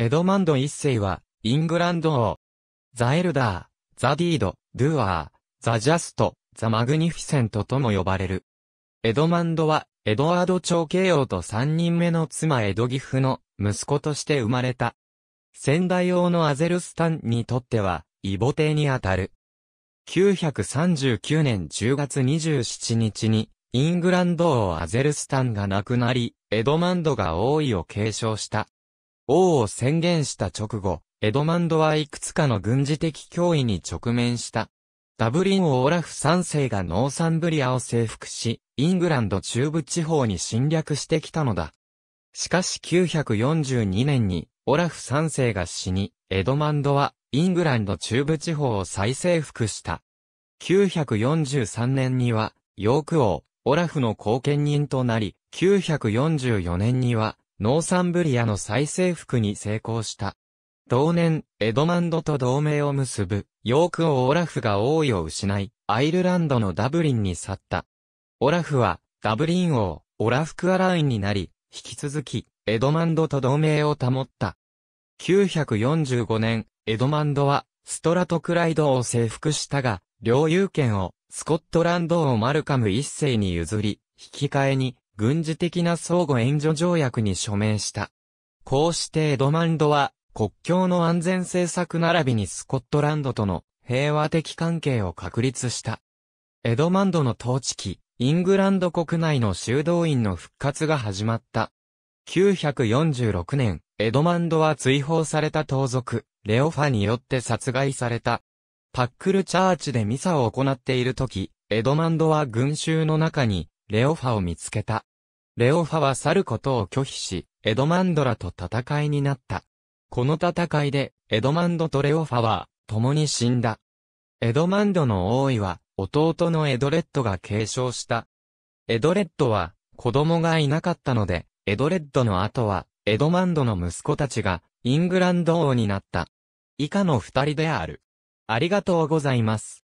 エドマンド一世は、イングランド王。ザ・エルダー、ザ・ディード、ドゥアー、ザ・ジャスト、ザ・マグニフィセントとも呼ばれる。エドマンドは、エドワード長慶王と三人目の妻エドギフの息子として生まれた。先代王のアゼルスタンにとっては、異母帝にあたる。939年10月27日に、イングランド王アゼルスタンが亡くなり、エドマンドが王位を継承した。王を宣言した直後、エドマンドはいくつかの軍事的脅威に直面した。ダブリン王オラフ3世がノーサンブリアを征服し、イングランド中部地方に侵略してきたのだ。しかし942年に、オラフ3世が死に、エドマンドは、イングランド中部地方を再征服した。943年には、ヨーク王、オラフの後見人となり、944年には、ノーサンブリアの再征服に成功した。同年、エドマンドと同盟を結ぶ、ヨーク王オラフが王位を失い、アイルランドのダブリンに去った。オラフは、ダブリン王、オラフクアラインになり、引き続き、エドマンドと同盟を保った。945年、エドマンドは、ストラトクライドを征服したが、領有権を、スコットランド王マルカム一世に譲り、引き換えに、軍事的な相互援助条約に署名した。こうしてエドマンドは、国境の安全政策並びにスコットランドとの平和的関係を確立した。エドマンドの統治期、イングランド国内の修道院の復活が始まった。946年、エドマンドは追放された盗賊、レオファによって殺害された。パックルチャーチでミサを行っている時、エドマンドは群衆の中に、レオファを見つけた。レオファは去ることを拒否し、エドマンドラと戦いになった。この戦いで、エドマンドとレオファは、共に死んだ。エドマンドの王位は、弟のエドレッドが継承した。エドレッドは、子供がいなかったので、エドレッドの後は、エドマンドの息子たちが、イングランド王になった。以下の二人である。ありがとうございます。